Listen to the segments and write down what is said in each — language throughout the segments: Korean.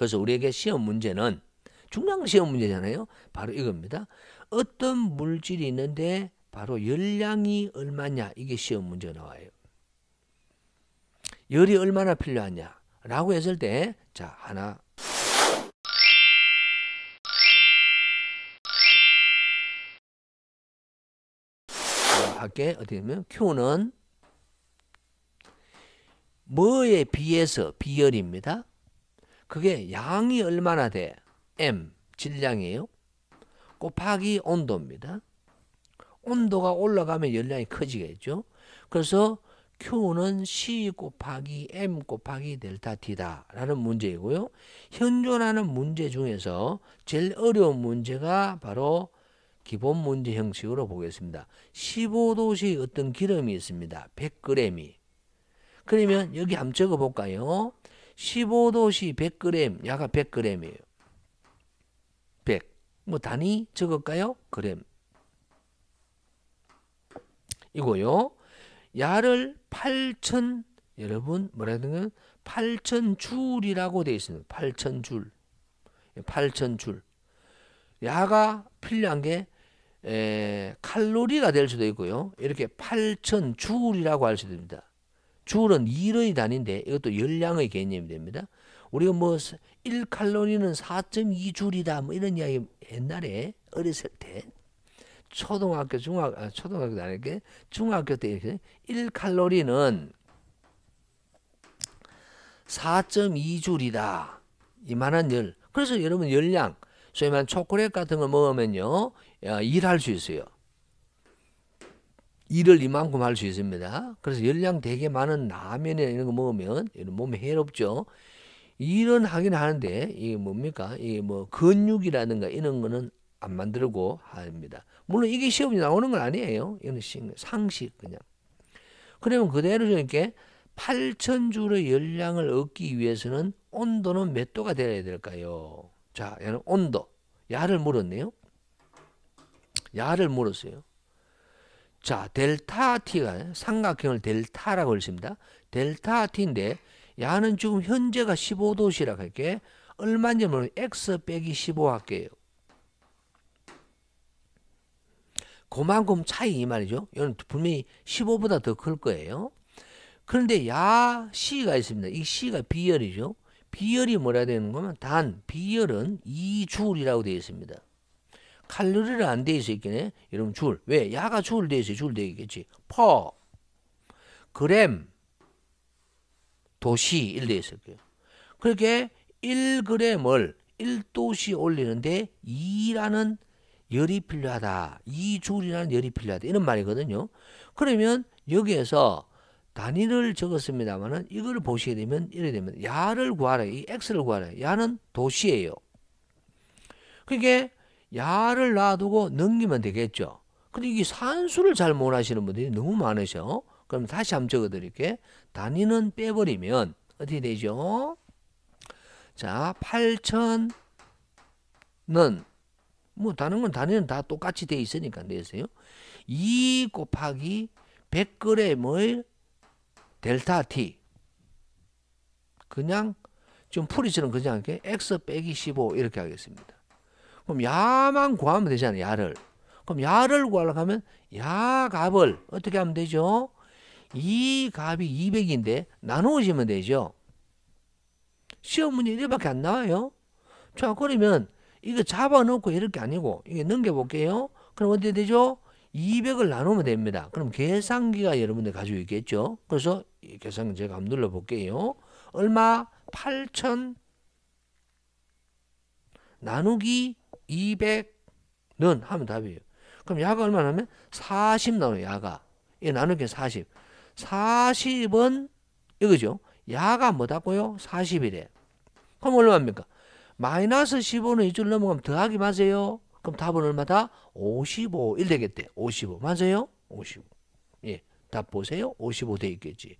그래서 우리에게 시험 문제는 중요 시험 문제잖아요. 바로 이겁니다. 어떤 물질이 있는데 바로 열량이 얼마냐 이게 시험 문제가 나와요. 열이 얼마나 필요하냐 라고 했을 때 자 하나 할게 어떻게 보면 Q는 뭐에 비해서 비열입니다. 그게 양이 얼마나 돼? m 질량이에요. 곱하기 온도입니다. 온도가 올라가면 열량이 커지겠죠. 그래서 Q는 C 곱하기 M 곱하기 델타 T다 라는 문제이고요. 현존하는 문제 중에서 제일 어려운 문제가 바로 기본 문제 형식으로 보겠습니다. 15도씩 어떤 기름이 있습니다. 100g이. 그러면 여기 한번 적어볼까요? 15도씨 100g, 약간 100g이에요. 100. 뭐 단위 적을까요? 그램. 이고요. 야를 8천 여러분 뭐라 하는 건 8천 줄이라고 되어 있습니다. 8천 줄. 8천 예, 줄. 야가 필요한 게 에, 칼로리가 될 수도 있고요. 이렇게 8천 줄이라고 할 수도 있습니다. 줄은 2의 단인데 이것도 열량의 개념이 됩니다. 우리가 뭐 1칼로리는 4.2줄이다 뭐 이런 이야기 옛날에 어렸을 때 초등학교 중학 아, 초등학교 아니게 중학교 때 이렇게 1칼로리는 4.2줄이다. 이만한 열. 그래서 여러분 열량 소위 말하는 초콜릿 같은 걸 먹으면요. 일할 수 있어요. 일을 이만큼 할 수 있습니다. 그래서 열량 되게 많은 라면이나 이런 거 먹으면 이런 몸에 해롭죠. 일은 하긴 하는데 이게 뭡니까? 이게 뭐 근육이라든가 이런 거는 안 만들고 합니다. 물론 이게 시험이 나오는 건 아니에요. 이건 상식 그냥. 그러면 그대로 저렇게 8천주로 열량을 얻기 위해서는 온도는 몇 도가 되어야 될까요? 자, 얘는 온도. 야를 물었네요. 야를 물었어요. 자, 델타 T가 삼각형을 델타라고 했습니다 델타 T인데 야는 지금 현재가 15도시라고 할게. 얼마인지 모르 X 빼기 15 할게요. 그만큼 차이 이 말이죠. 이건 분명히 15보다 더 클 거예요. 그런데 야 C가 있습니다. 이 C가 비열이죠. 비열이 뭐라 되는 거면 단 비열은 2줄이라고 되어 있습니다. 칼로리를 안 돼 있어 있겠네. 여러분 줄. 왜? 야가 줄돼 있어. 줄돼 있겠지. 퍼. 그램. 도시 일돼 있을 거예요. 그렇게 1g을 1도시 올리는데 2라는 열이 필요하다. 2줄이라는 열이 필요하다. 이런 말이거든요. 그러면 여기에서 단위를 적었습니다만은 이걸 보시게 되면 이래 됩니 야를 구하라. 이 x를 구하라. 야는 도시예요. 그게 그러니까 야를 놔두고 넘기면 되겠죠. 근데 이게 산수를 잘 못하시는 분들이 너무 많으셔. 그럼 다시 한번 적어드릴게. 단위는 빼버리면 어떻게 되죠? 자, 8천은 뭐 다른 건 단위는 다 똑같이 돼 있으니까 되세요. 2 곱하기 100g을 델타 t 그냥 지금 풀이처럼 그냥 이렇게 x 빼기 15 이렇게 하겠습니다. 그럼 야만 구하면 되잖아요. 야를. 그럼 야를 구하려고 하면 야갑을 어떻게 하면 되죠? 이갑이 200인데 나누어지면 되죠. 시험 문제 이밖에안 나와요. 자 그러면 이거 잡아놓고 이렇게 아니고 이게 넘겨볼게요. 그럼 어떻게 되죠? 200을 나누면 됩니다. 그럼 계산기가 여러분들 가지고 있겠죠? 그래서 계산기 제가 한번 눌러볼게요. 얼마? 8천 나누기 200는 하면 답이에요. 그럼 야가 얼마 나면? 40 나와요, 야가. 이 나누기 40. 40은 이거죠. 야가 뭐다고요? 40이래. 그럼 얼마입니까? 마이너스 15는 이쪽 넘어가면 더하기 맞아요? 그럼 답은 얼마다? 55. 1 되겠대. 55. 맞아요? 55. 예. 답 보세요. 55돼 있겠지.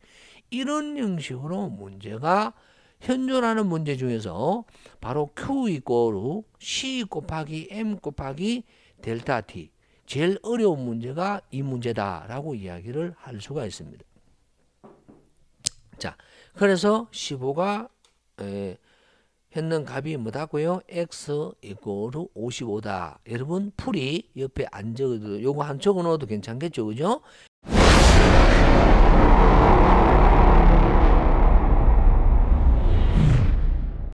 이런 형식으로 문제가 현존하는 문제 중에서 바로 Q 이꼬로 C 곱하기 M 곱하기 델타 T 제일 어려운 문제가 이 문제다라고 이야기를 할 수가 있습니다. 자, 그래서 15가 에, 현는 값이 뭐다고요? x 이꼴 55다. 여러분 풀이 옆에 안 적어도 요거 한 적어놓어도 괜찮겠죠, 그죠?